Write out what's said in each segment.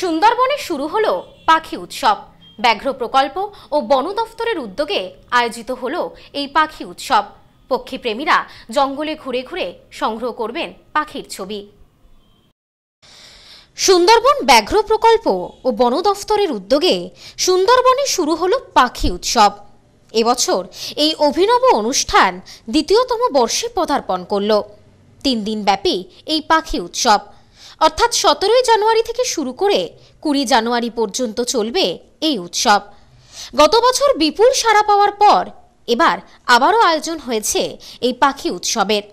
সুন্দরবনে শুরু হলো পাখি উৎসব ব্যাঘ্র প্রকল্প ও বন দফতরের উদ্যোগে আয়োজিত হলো এই পাখি উৎসব পক্ষীপ্রেমীরা জঙ্গলে ঘুরে ঘুরে সংগ্রহ করবেন পাখির ছবি সুন্দরবন ব্যাঘ্র প্রকল্প ও বন দফতরের উদ্যোগে সুন্দরবনে শুরু হলো পাখি উৎসব এবছর এই অভিনব অনুষ্ঠান দ্বিতীয়তম বর্ষে পদার্পণ করল তিন দিনব্যাপী এই পাখি উৎসব অর্থাৎ সতেরোই জানুয়ারি থেকে শুরু করে কুড়ি জানুয়ারি পর্যন্ত চলবে এই উৎসব গত বছর বিপুল সাড়া পাওয়ার পর এবার আবারও আয়োজন হয়েছে এই পাখি উৎসবের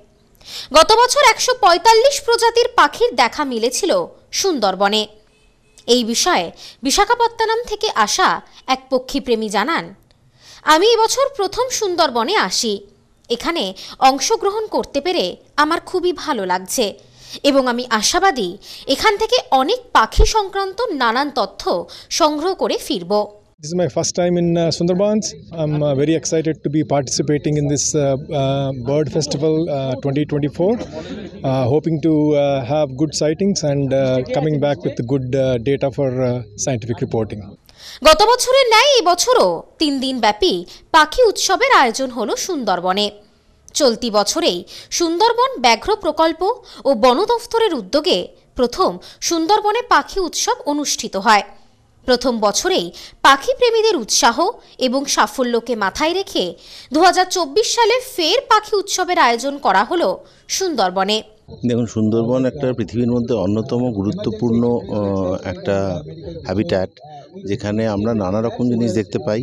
গত বছর একশো প্রজাতির পাখির দেখা মিলেছিল সুন্দরবনে এই বিষয়ে বিশাখাপত্তনম থেকে আসা এক পক্ষীপ্রেমী জানান আমি এবছর প্রথম সুন্দরবনে আসি এখানে অংশগ্রহণ করতে পেরে আমার খুবই ভালো লাগছে এবং আমি আশাবাদী এখান থেকে অনেক পাখি সংক্রান্ত নানান তথ্য সংগ্রহ করে ফিরব This is my first time in uh, Sundarbans. I'm uh, very excited to be participating in this uh, uh, Bird Festival uh, 2024. Uh, hoping to uh, have good sightings and uh, coming back with the good uh, data for uh, scientific reporting. গত বছরের ন্যায় এই বছরও তিন দিন ব্যাপী পাখি উৎসবের আয়োজন হলো সুন্দরবনে চলতি বছরেই সুন্দরবন ব্যাঘ্র প্রকল্প ও বন দফতরের উদ্যোগে প্রথম সুন্দরবনে পাখি উৎসব অনুষ্ঠিত হয় প্রথম বছরেই পাখি প্রেমীদের উৎসাহ এবং সাফল্যকে মাথায় রেখে দু সালে ফের পাখি উৎসবের আয়োজন করা হলো সুন্দরবনে দেখুন সুন্দরবন একটা পৃথিবীর মধ্যে অন্যতম গুরুত্বপূর্ণ একটা হ্যাবিট্যাট যেখানে আমরা নানা রকম জিনিস দেখতে পাই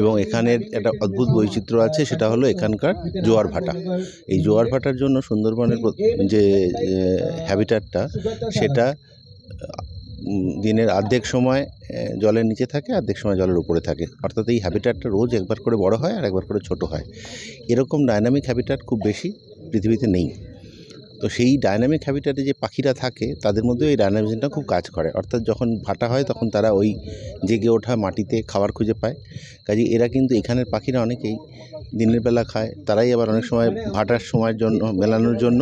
এবং এখানের একটা অদ্ভুত বৈচিত্র্য আছে সেটা হলো এখানকার জোয়ার ভাটা এই জোয়ার ভাটার জন্য সুন্দরবনের যে হ্যাবিটারটা সেটা দিনের আর্ধেক সময় জলের নিচে থাকে আর্ধেক সময় জলের উপরে থাকে অর্থাৎ এই হ্যাবিটারটা রোজ একবার করে বড় হয় আর একবার করে ছোট হয় এরকম ডাইনামিক হ্যাবিটাট খুব বেশি পৃথিবীতে নেই তো সেই ডায়নামিক হ্যাবিটাটে যে পাখিরা থাকে তাদের মধ্যে এই ডায়নামিজমটা খুব কাজ করে অর্থাৎ যখন ভাটা হয় তখন তারা ওই জেগে ওঠা মাটিতে খাবার খুঁজে পায় কাজে এরা কিন্তু এখানের পাখিরা অনেকেই দিনের বেলা খায় তারাই আবার অনেক সময় ভাটার সময়ের জন্য মেলানোর জন্য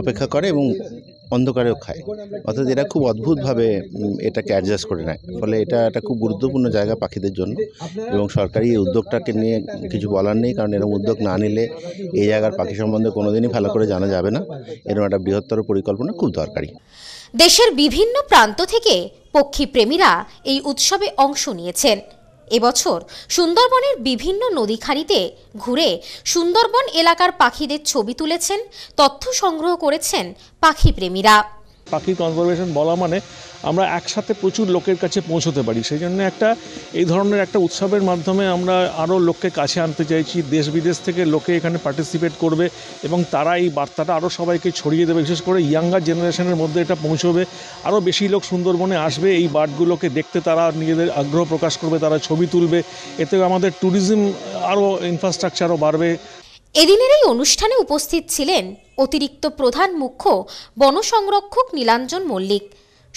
অপেক্ষা করে এবং অন্ধকারেও খায় অর্থাৎ এরা খুব অদ্ভুতভাবে এটাকে অ্যাডজাস্ট করে নেয় ফলে এটা একটা খুব গুরুত্বপূর্ণ জায়গা পাখিদের জন্য এবং সরকারি এই উদ্যোগটাকে নিয়ে কিছু বলার নেই কারণ এরকম উদ্যোগ না নিলে এই জায়গার পাখি সম্বন্ধে কোনোদিনই ভালো করে জানা যাবে না এরকম একটা বৃহত্তর পরিকল্পনা খুব দরকারি দেশের বিভিন্ন প্রান্ত থেকে পক্ষী প্রেমীরা এই উৎসবে অংশ নিয়েছেন এবছর সুন্দরবনের বিভিন্ন নদীখানিতে ঘুরে সুন্দরবন এলাকার পাখিদের ছবি তুলেছেন তথ্য সংগ্রহ করেছেন পাখিপ্রেমীরা পাখি কনজারভেশন বলা মানে আমরা একসাথে প্রচুর লোকের কাছে পৌঁছতে পারি সেই জন্য একটা এই ধরনের একটা উৎসবের মাধ্যমে আমরা আরও লোককে কাছে আনতে চাইছি দেশ বিদেশ থেকে লোকে এখানে পার্টিসিপেট করবে এবং তারা এই বার্তাটা আরও সবাইকে ছড়িয়ে দেবে বিশেষ করে ইয়াঙ্গার জেনারেশনের মধ্যে এটা পৌঁছবে আরও বেশি লোক সুন্দরবনে আসবে এই বার্ডগুলোকে দেখতে তারা নিজেদের আগ্রহ প্রকাশ করবে তারা ছবি তুলবে এতে আমাদের ট্যুরিজম আরও ইনফ্রাস্ট্রাকচারও বাড়বে এদিনের এই অনুষ্ঠানে উপস্থিত ছিলেন অতিরিক্ত প্রধান মুখ্য বনসংরক্ষক নীলাঞ্জন মল্লিক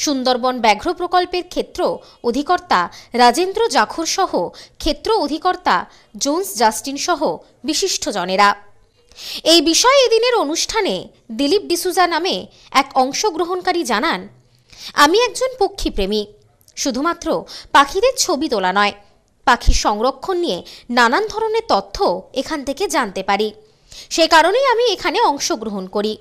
সুন্দরবন ব্যাঘ্র প্রকল্পের ক্ষেত্র অধিকর্তা রাজেন্দ্র জাখর সহ ক্ষেত্র অধিকর্তা জোন্স জাস্টিন সহ বিশিষ্টজনেরা এই বিষয়ে এদিনের অনুষ্ঠানে দিলীপ ডিসুজা নামে এক অংশগ্রহণকারী জানান আমি একজন প্রেমী শুধুমাত্র পাখিদের ছবি তোলা নয় পাখি সংরক্ষণ নিয়ে নানান ধরনের তথ্য এখান থেকে জানতে পারি সে কারণেই আমি এখানে অংশগ্রহণ করি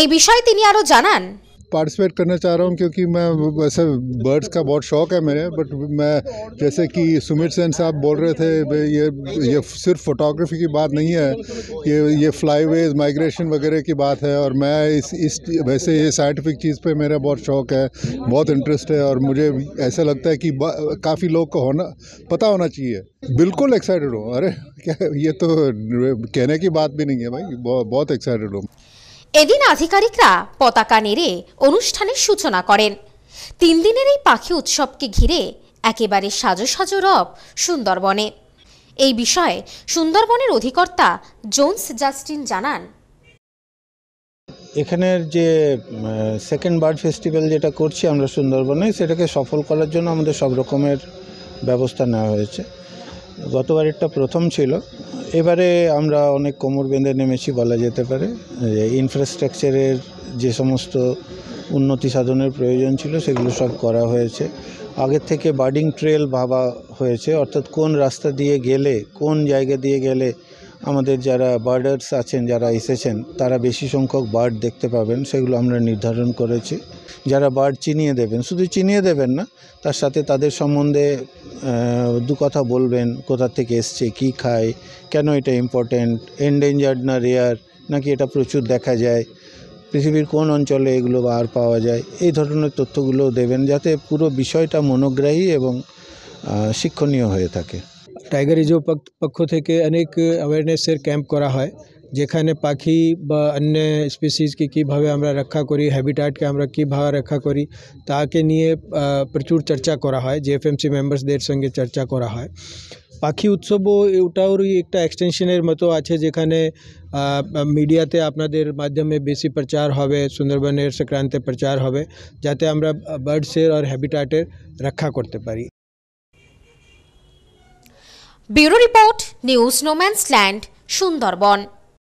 এই বিষয়ে তিনি আরও জানান पार्टिसिपेट करना चाह रहा हूँ क्योंकि मैं वैसे बर्ड्स का बहुत शौक है मेरे बट मैं जैसे कि सुमित सेन साहब बोल रहे थे ये ये सिर्फ फोटोग्राफी की बात नहीं है ये ये फ्लाईवेज माइग्रेशन वगैरह की बात है और मैं इस इस वैसे ये साइंटिफिक चीज़ पे मेरा बहुत शौक है बहुत इंटरेस्ट है और मुझे ऐसा लगता है कि काफ़ी लोग को होना पता होना चाहिए बिल्कुल एक्साइटेड हूँ अरे क्या ये तो कहने की बात भी नहीं है भाई बहुत एक्साइटेड हूँ এদিন আধিকারিকরা পতাকা নেড়ে অনুষ্ঠানের সূচনা করেন তিন দিনের এই পাখি উৎসবকে ঘিরে একেবারে সাজো সাজো রব সুন্দরবনে এই বিষয়ে সুন্দরবনের অধিকর্তা জোন্স জাস্টিন জানান এখানের যে সেকেন্ড বার্ড ফেস্টিভ্যাল যেটা করছি আমরা সুন্দরবনে সেটাকে সফল করার জন্য আমাদের সব রকমের ব্যবস্থা নেওয়া হয়েছে গতবারেরটা প্রথম ছিল এবারে আমরা অনেক কোমর বেঁধে নেমেছি বলা যেতে পারে ইনফ্রাস্ট্রাকচারের যে সমস্ত উন্নতি সাধনের প্রয়োজন ছিল সেগুলো সব করা হয়েছে আগের থেকে বার্ডিং ট্রেল ভাবা হয়েছে অর্থাৎ কোন রাস্তা দিয়ে গেলে কোন জায়গা দিয়ে গেলে আমাদের যারা বার্ডার্স আছেন যারা এসেছেন তারা বেশি সংখ্যক বার্ড দেখতে পাবেন সেগুলো আমরা নির্ধারণ করেছি যারা বার্ড চিনিয়ে দেবেন শুধু চিনিয়ে দেবেন না তার সাথে তাদের সম্বন্ধে দু কথা বলবেন কোথা থেকে এসছে কি খায় কেন এটা ইম্পর্ট্যান্ট এন্ডেঞ্জার্ড না রেয়ার নাকি এটা প্রচুর দেখা যায় পৃথিবীর কোন অঞ্চলে এগুলো আর পাওয়া যায় এই ধরনের তথ্যগুলো দেবেন যাতে পুরো বিষয়টা মনোগ্রাহী এবং শিক্ষণীয় হয়ে থাকে टाइगर रिजर्व पक्ष अनेक अवेयरनेसर कैम्प करा है जेखने पाखी अन्य स्पीसीज की की भावे रक्षा करी हैबिटाट के हमरा की भाव रक्षा करी ताके लिए प्रचुर चर्चा करा है J F M C members संगे चर्चा करा है पाखी उत्सव उठाओर एक एक्सटेंशनर मत आखने मीडिया ते अपन माध्यम में बेसि प्रचार हो सुंदरबन संक्रांत प्रचार हो जाते हमरा बर्ड और हैबिटाटे रक्षा करते परि bureau report news no man's land Sundarban